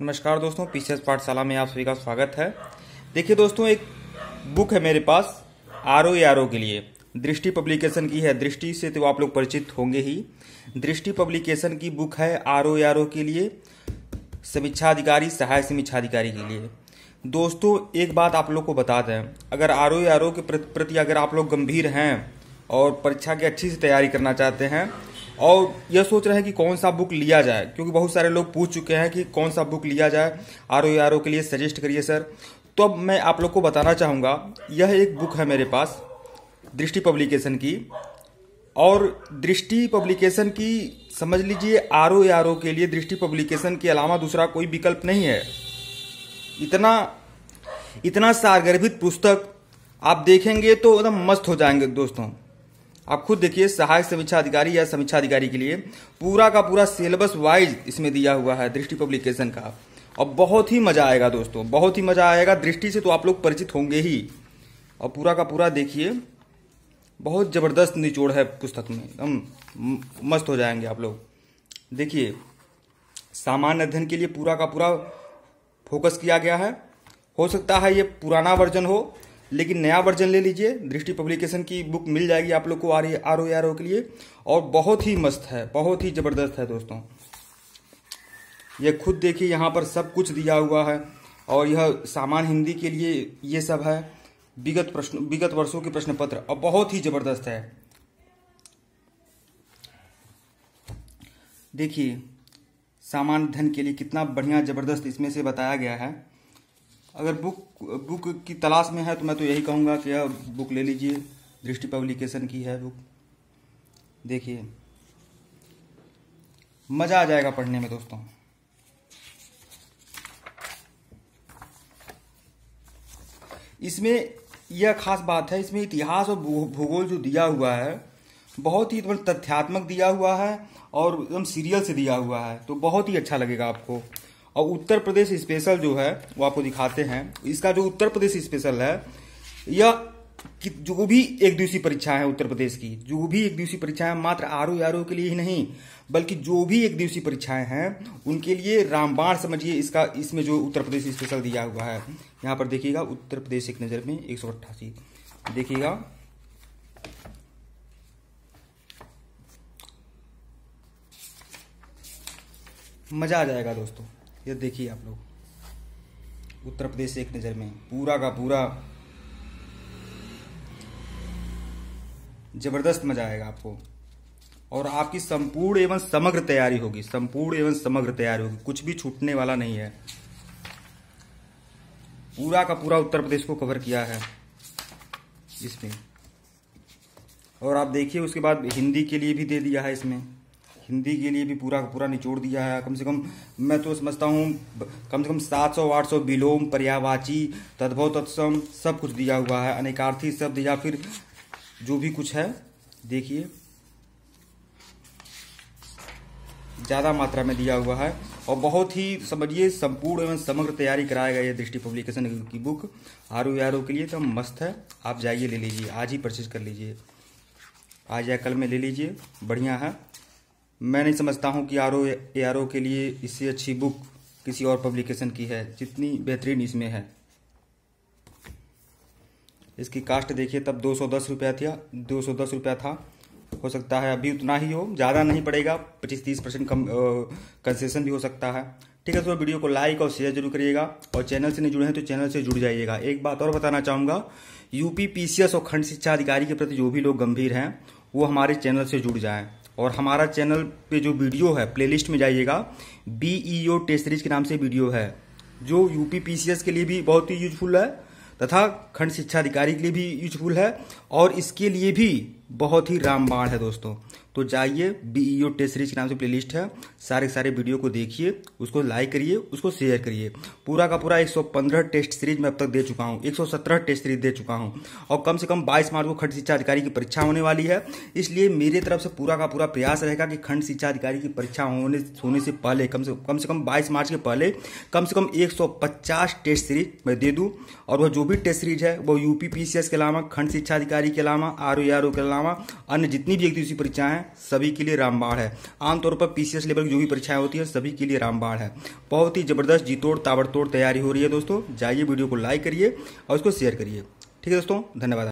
नमस्कार दोस्तों पीसीएस पाठशाला में आप सभी का स्वागत है देखिए दोस्तों एक बुक है मेरे पास आर ओ आर ओ के लिए दृष्टि पब्लिकेशन की है दृष्टि से तो आप लोग परिचित होंगे ही दृष्टि पब्लिकेशन की बुक है आर ओ आर ओ के लिए समीक्षा अधिकारी सहायक समीक्षा अधिकारी के लिए दोस्तों एक बात आप लोग को बता दें अगर आर ओ आर ओ के प्रति अगर आप लोग गंभीर हैं और परीक्षा की अच्छी से तैयारी करना चाहते हैं और यह सोच रहे हैं कि कौन सा बुक लिया जाए क्योंकि बहुत सारे लोग पूछ चुके हैं कि कौन सा बुक लिया जाए आर ओ आर ओ के लिए सजेस्ट करिए सर तो अब मैं आप लोग को बताना चाहूँगा यह एक बुक है मेरे पास दृष्टि पब्लिकेशन की और दृष्टि पब्लिकेशन की समझ लीजिए आर ओ आर ओ के लिए दृष्टि पब्लिकेशन के अलावा दूसरा कोई विकल्प नहीं है इतना इतना सारगर्भित पुस्तक आप देखेंगे तो एकदम मस्त हो जाएंगे दोस्तों आप खुद देखिए सहायक समीक्षा अधिकारी या समीक्षा अधिकारी के लिए पूरा का पूरा सिलेबस वाइज इसमें दिया हुआ है दृष्टि पब्लिकेशन का और बहुत ही मजा आएगा दोस्तों बहुत ही मजा आएगा दृष्टि से तो आप लोग परिचित होंगे ही और पूरा का पूरा देखिए बहुत जबरदस्त निचोड़ है पुस्तक में एकदम मस्त हो जाएंगे आप लोग देखिए सामान्य अध्ययन के लिए पूरा का पूरा फोकस किया गया है हो सकता है ये पुराना वर्जन हो लेकिन नया वर्जन ले लीजिए दृष्टि पब्लिकेशन की बुक मिल जाएगी आप लोग को R R O R e O के लिए और बहुत ही मस्त है बहुत ही ज़बरदस्त है दोस्तों ये खुद देखिए यहाँ पर सब कुछ दिया हुआ है और यह सामान्य हिंदी के लिए ये सब है विगत प्रश्न विगत वर्षों के प्रश्न पत्र और बहुत ही ज़बरदस्त है देखिए सामान्य धन के लिए कितना बढ़िया ज़बरदस्त इसमें से बताया गया है अगर बुक बुक की तलाश में है तो मैं तो यही कहूँगा कि आप बुक ले लीजिए दृष्टि पब्लिकेशन की है बुक देखिए मज़ा आ जाएगा पढ़ने में दोस्तों इसमें यह खास बात है इसमें इतिहास और भूगोल जो दिया हुआ है बहुत ही मतलब तथ्यात्मक दिया हुआ है और एकदम सीरियल से दिया हुआ है तो बहुत ही अच्छा लगेगा आपको और उत्तर प्रदेश स्पेशल जो है वो आपको दिखाते हैं इसका जो उत्तर प्रदेश स्पेशल है यह जो भी एक दिवसीय परीक्षा है उत्तर प्रदेश की जो भी एक दिवसीय परीक्षा है मात्र आरओ आरओ के लिए ही नहीं बल्कि जो भी एक दिवसीय परीक्षाएं हैं उनके लिए रामबाण समझिए इसका इसमें जो उत्तर प्रदेश स्पेशल दिया हुआ है यहाँ पर देखिएगा उत्तर प्रदेश एक नज़र में एक सौ अट्ठासी देखिएगा मज़ा आ जाएगा दोस्तों ये देखिए आप लोग उत्तर प्रदेश एक नज़र में पूरा का पूरा जबरदस्त मजा आएगा आपको और आपकी संपूर्ण एवं समग्र तैयारी होगी संपूर्ण एवं समग्र तैयारी होगी कुछ भी छूटने वाला नहीं है पूरा का पूरा उत्तर प्रदेश को कवर किया है इसमें और आप देखिए उसके बाद हिंदी के लिए भी दे दिया है इसमें हिंदी के लिए भी पूरा पूरा निचोड़ दिया है कम से कम मैं तो समझता हूँ कम से कम 700 800 विलोम पर्यावाची तद्भव तत्सम सब कुछ दिया हुआ है अनेकार्थी शब्द या फिर जो भी कुछ है देखिए ज़्यादा मात्रा में दिया हुआ है और बहुत ही समझिए संपूर्ण एवं समग्र तैयारी कराया गया है दृष्टि पब्लिकेशन की book R O R O के लिए तो मस्त है आप जाइए ले लीजिए आज ही परचेज कर लीजिए आज या कल में ले लीजिए बढ़िया है मैं नहीं समझता हूँ कि R O A R O के लिए इससे अच्छी बुक किसी और पब्लिकेशन की है जितनी बेहतरीन इसमें है इसकी कास्ट देखिए तब दो सौ दस रुपया था दो सौ दस रुपया था हो सकता है अभी उतना ही हो ज़्यादा नहीं पड़ेगा पच्चीस तीस परसेंट कम कंसेशन भी हो सकता है ठीक है तो वीडियो को लाइक और शेयर जरूर करिएगा और चैनल से नहीं जुड़े हैं तो चैनल से जुड़ जाइएगा एक बात और बताना चाहूँगा यूपी एस और खंड शिक्षा अधिकारी के प्रति जो भी लोग गंभीर हैं वो हमारे चैनल से जुड़ जाएँ और हमारा चैनल पे जो वीडियो है प्लेलिस्ट में जाइएगा B E O test series के नाम से वीडियो है जो यूपी पीसीएस के लिए भी बहुत ही यूजफुल है तथा खंड शिक्षा अधिकारी के लिए भी यूजफुल है और इसके लिए भी बहुत ही रामबाण है दोस्तों तो जाइए बीईओ टेस्ट सीरीज के नाम से प्ले है सारे सारे वीडियो को देखिए उसको लाइक करिए उसको शेयर करिए पूरा का पूरा 115 टेस्ट सीरीज मैं अब तक दे चुका हूँ 117 टेस्ट सीरीज दे चुका हूँ और कम से कम 22 मार्च को खंड शिक्षा अधिकारी की परीक्षा होने वाली है इसलिए मेरे तरफ से पूरा का पूरा प्रयास रहेगा कि खंड शिक्षा अधिकारी की परीक्षा होने होने से पहले कम से कम से कम बाईस मार्च के पहले कम से कम 150 टेस्ट सीरीज मैं दे दूँ और वह जो भी टेस्ट सीरीज है वो यूपी के अलावा खंड शिक्षा अधिकारी के अलावा आर के अलावा अन्य जितनी भी एक दिवसीय परीक्षाएं हैं सभी के लिए रामबाण है आमतौर पर पीसीएस लेवल की जो भी परीक्षाएं होती है सभी के लिए रामबाण है बहुत ही ज़बरदस्त जीतोड़ ताबड़तोड़ तैयारी हो रही है दोस्तों जाइए वीडियो को लाइक करिए और उसको शेयर करिए ठीक है दोस्तों धन्यवाद